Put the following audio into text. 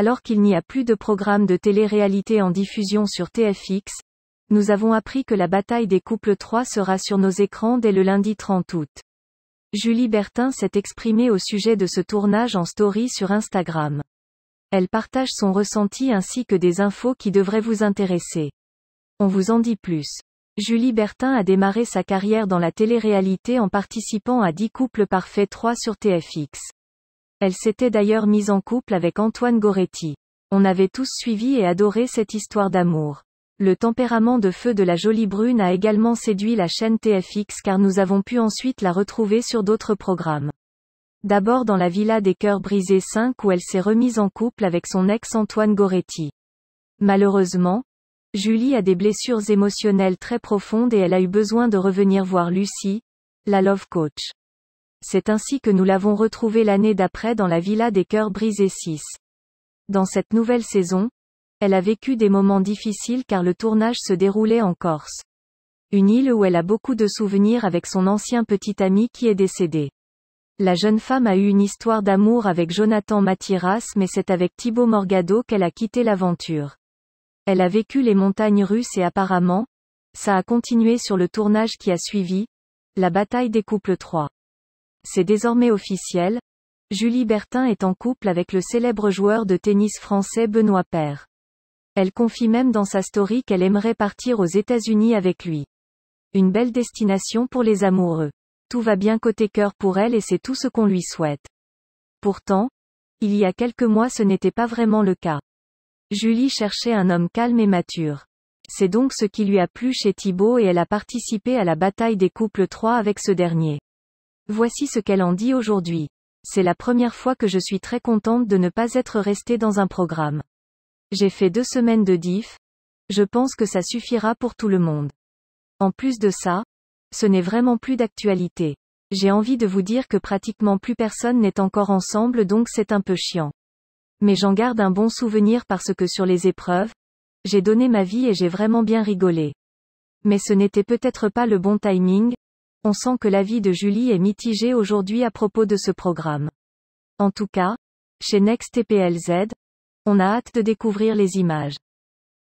Alors qu'il n'y a plus de programme de télé-réalité en diffusion sur TFX, nous avons appris que la bataille des couples 3 sera sur nos écrans dès le lundi 30 août. Julie Bertin s'est exprimée au sujet de ce tournage en story sur Instagram. Elle partage son ressenti ainsi que des infos qui devraient vous intéresser. On vous en dit plus. Julie Bertin a démarré sa carrière dans la télé-réalité en participant à 10 couples parfaits 3 sur TFX. Elle s'était d'ailleurs mise en couple avec Antoine Goretti. On avait tous suivi et adoré cette histoire d'amour. Le tempérament de feu de la jolie brune a également séduit la chaîne TFX car nous avons pu ensuite la retrouver sur d'autres programmes. D'abord dans la Villa des Cœurs Brisés 5 où elle s'est remise en couple avec son ex Antoine Goretti. Malheureusement, Julie a des blessures émotionnelles très profondes et elle a eu besoin de revenir voir Lucie, la love coach. C'est ainsi que nous l'avons retrouvée l'année d'après dans la Villa des Cœurs Brisés 6. Dans cette nouvelle saison, elle a vécu des moments difficiles car le tournage se déroulait en Corse. Une île où elle a beaucoup de souvenirs avec son ancien petit ami qui est décédé. La jeune femme a eu une histoire d'amour avec Jonathan Matiras mais c'est avec Thibaut Morgado qu'elle a quitté l'aventure. Elle a vécu les montagnes russes et apparemment, ça a continué sur le tournage qui a suivi, la bataille des couples 3. C'est désormais officiel, Julie Bertin est en couple avec le célèbre joueur de tennis français Benoît Père. Elle confie même dans sa story qu'elle aimerait partir aux États-Unis avec lui. Une belle destination pour les amoureux. Tout va bien côté cœur pour elle et c'est tout ce qu'on lui souhaite. Pourtant, il y a quelques mois ce n'était pas vraiment le cas. Julie cherchait un homme calme et mature. C'est donc ce qui lui a plu chez Thibault et elle a participé à la bataille des couples 3 avec ce dernier. Voici ce qu'elle en dit aujourd'hui. C'est la première fois que je suis très contente de ne pas être restée dans un programme. J'ai fait deux semaines de diff. Je pense que ça suffira pour tout le monde. En plus de ça, ce n'est vraiment plus d'actualité. J'ai envie de vous dire que pratiquement plus personne n'est encore ensemble donc c'est un peu chiant. Mais j'en garde un bon souvenir parce que sur les épreuves, j'ai donné ma vie et j'ai vraiment bien rigolé. Mais ce n'était peut-être pas le bon timing, on sent que l'avis de Julie est mitigé aujourd'hui à propos de ce programme. En tout cas, chez Next on a hâte de découvrir les images.